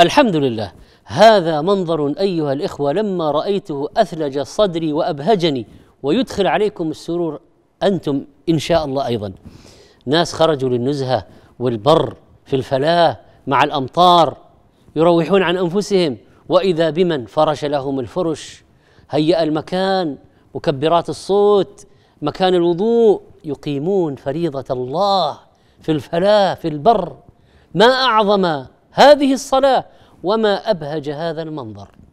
الحمد لله هذا منظر ايها الاخوه لما رايته اثلج صدري وابهجني ويدخل عليكم السرور انتم ان شاء الله ايضا ناس خرجوا للنزهه والبر في الفلاه مع الامطار يروحون عن انفسهم واذا بمن فرش لهم الفرش هيأ المكان مكبرات الصوت مكان الوضوء يقيمون فريضه الله في الفلاه في البر ما اعظم هذه الصلاه وما ابهج هذا المنظر